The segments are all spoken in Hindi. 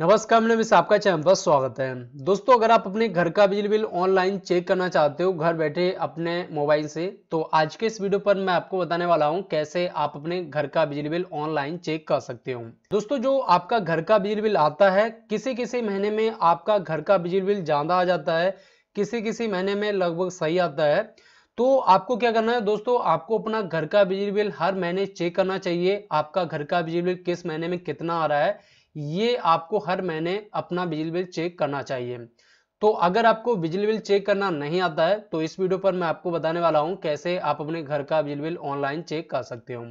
नमस्कार मैंने मिस आपका चैनल पर स्वागत है दोस्तों अगर आप अपने घर का बिजली बिल ऑनलाइन चेक करना चाहते हो घर बैठे अपने मोबाइल से तो आज के इस वीडियो पर मैं आपको बताने वाला हूं कैसे आप अपने घर का बिजली बिल ऑनलाइन चेक कर सकते हो दोस्तों जो आपका घर का बिजली बिल आता है किसी किसी महीने में आपका घर का बिजली बिल ज्यादा आ जाता है किसी किसी महीने में लगभग सही आता है तो आपको क्या करना है दोस्तों आपको अपना घर का बिजली बिल हर महीने चेक करना चाहिए आपका घर का बिजली बिल किस महीने में कितना आ रहा है ये आपको हर महीने अपना बिजली बिल चेक करना चाहिए तो अगर आपको बिजली बिल चेक करना नहीं आता है तो इस वीडियो पर मैं आपको बताने वाला हूं कैसे आप अपने घर का बिजली बिल ऑनलाइन चेक कर सकते हो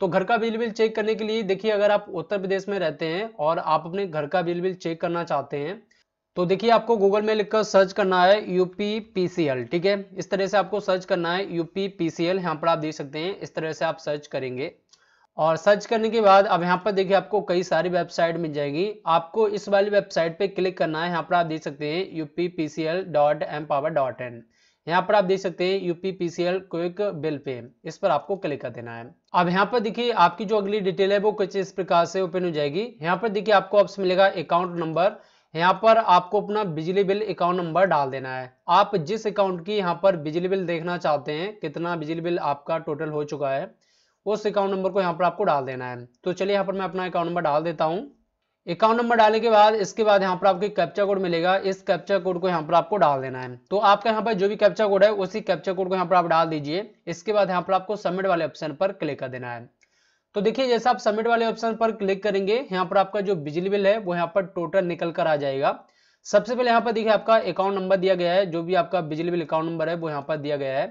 तो घर का बिजली बिल चेक करने के लिए देखिए अगर आप उत्तर प्रदेश में रहते हैं और आप अपने घर का बिजली बिल चेक करना चाहते हैं तो देखिए आपको गूगल में लिखकर सर्च करना है यूपी पीसीएल ठीक है इस तरह से आपको सर्च करना है यूपी पीसीएल यहाँ पर आप देख सकते हैं इस तरह से आप सर्च करेंगे और सर्च करने के बाद अब यहाँ पर देखिए आपको कई सारी वेबसाइट मिल जाएगी आपको इस वाली वेबसाइट पे क्लिक करना है यहाँ पर आप देख सकते हैं UP P C L dot M power dot N यहाँ पर आप देख सकते हैं UP PCL quick bill pay इस पर आपको क्लिक कर देना है अब यहाँ पर देखिए आपकी जो अगली डिटेल है वो कुछ इस प्रकार से ओपन हो जाएगी यहाँ पर देखिए आपको ऑप्शन मिलेगा अकाउंट नंबर यहाँ पर आपको अपना बिजली बिल अकाउंट नंबर डाल देना है आप जिस अकाउंट की यहाँ पर बिजली बिल देखना चाहते हैं कितना बिजली बिल आपका टोटल हो चुका है उस अकाउंट नंबर को यहाँ पर आपको डाल देना है तो चलिए यहाँ पर मैं अपना अकाउंट नंबर डाल देता हूँ अकाउंट नंबर डालने के बाद इसके बाद यहाँ पर आपको कैप्चा कोड मिलेगा इस कैप्चा कोड को यहाँ पर आपको डाल देना है तो आपका यहाँ पर जो भी कैप्चा कोड है उसी कैप्चा कोड को यहाँ पर आप डाल दीजिए इसके बाद यहाँ पर आपको सबमिट वाले ऑप्शन पर क्लिक कर देना है तो देखिए जैसा आप सबमिट वाले ऑप्शन पर क्लिक करेंगे यहाँ पर आपका जो बिजली बिल है वो यहाँ पर टोटल निकल कर आ जाएगा सबसे पहले यहाँ पर देखिए आपका अकाउंट नंबर दिया गया है जो भी आपका बिजली बिल अकाउंट नंबर है वो यहाँ पर दिया गया है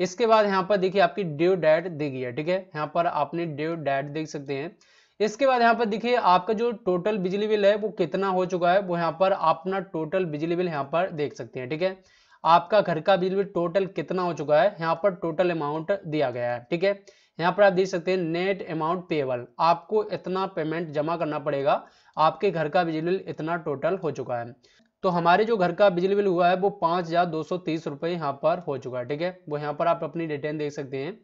इसके बाद यहाँ पर देखिए आपकी ड्यू डेट दी गई है ठीक है यहाँ पर आपने ड्यू डेट देख सकते हैं इसके बाद यहाँ पर देखिए आपका जो टोटल बिजली बिल है वो कितना हो चुका है वो यहाँ पर अपना टोटल बिजली बिल यहाँ पर देख सकते हैं ठीक है आपका घर का बिजली बिल टोटल कितना हो चुका है यहाँ पर टोटल अमाउंट दिया गया है ठीक है यहाँ पर आप देख सकते हैं नेट अमाउंट पेबल आपको इतना पेमेंट जमा करना पड़ेगा आपके घर का बिजली बिल इतना टोटल हो चुका है तो हमारे जो घर का बिजली बिल हुआ है वो पांच हज़ार दो सौ तीस रुपए यहाँ पर हो चुका है ठीक है वो यहाँ पर आप अपनी डिटेल देख सकते हैं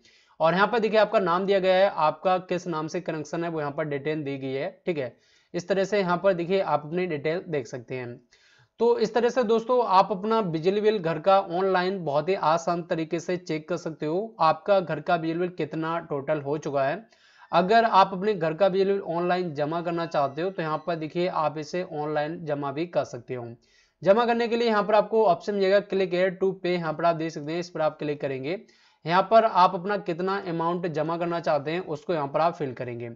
और यहाँ पर देखिए आपका नाम दिया गया है आपका किस नाम से कनेक्शन है वो यहाँ पर डिटेल दी गई है ठीक है इस तरह से यहाँ पर देखिए आप अपनी डिटेल देख सकते हैं तो इस तरह से दोस्तों आप अपना बिजली बिल घर का ऑनलाइन बहुत ही आसान तरीके से चेक कर सकते हो आपका घर का बिजली बिल कितना टोटल हो चुका है अगर आप अपने घर का बिल ऑनलाइन जमा करना चाहते हो तो यहाँ पर देखिए आप इसे ऑनलाइन जमा भी कर सकते हो जमा करने के लिए यहाँ पर आपको ऑप्शन मिलेगा क्लिक एयर टू पे यहाँ पर आप देख सकते हैं इस पर आप क्लिक करेंगे यहाँ पर आप अपना कितना अमाउंट जमा करना चाहते हैं उसको यहाँ पर आप फिल करेंगे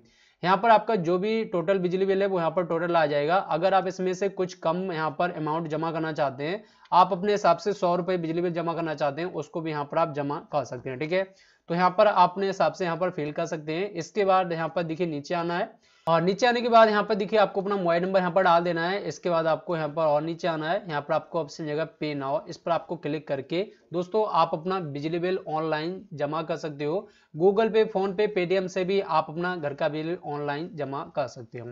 यहाँ पर आपका जो भी टोटल बिजली बिल है वो यहाँ पर टोटल आ जाएगा अगर आप इसमें से कुछ कम यहाँ पर अमाउंट जमा करना चाहते हैं आप अपने हिसाब से सौ रुपए बिजली बिल जमा करना चाहते हैं उसको भी यहाँ पर आप जमा कर सकते हैं ठीक है तो यहाँ पर आप अपने हिसाब से यहाँ पर फिल कर सकते हैं इसके बाद यहाँ पर देखिए नीचे आना है और नीचे आने के बाद यहाँ पर देखिए आपको अपना मोबाइल नंबर यहाँ पर डाल देना है इसके बाद आपको यहाँ पर और नीचे आना है यहाँ पर आपको ऑप्शन जगह पे नाउ इस पर आपको क्लिक करके दोस्तों आप अपना बिजली बिल ऑनलाइन जमा कर सकते हो गूगल पे फोन पे पेटीएम से भी आप अपना घर का बिल ऑनलाइन जमा कर सकते हो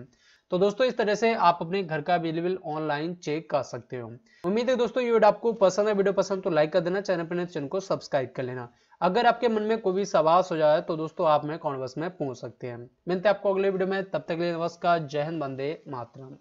तो दोस्तों इस तरह से आप अपने घर का बिजली बिल ऑनलाइन चेक कर सकते हो उम्मीद है दोस्तों ये वीडियो आपको पसंद है वीडियो पसंद तो लाइक कर देना चैनल पर चैनल को सब्सक्राइब कर लेना अगर आपके मन में कोई भी सवाल हो जाए तो दोस्तों आप में कॉन्वर्स में पूछ सकते हैं मिलते हैं आपको अगले वीडियो में तब तक के लिए नमस्कार जय हिंद बंदे मातरम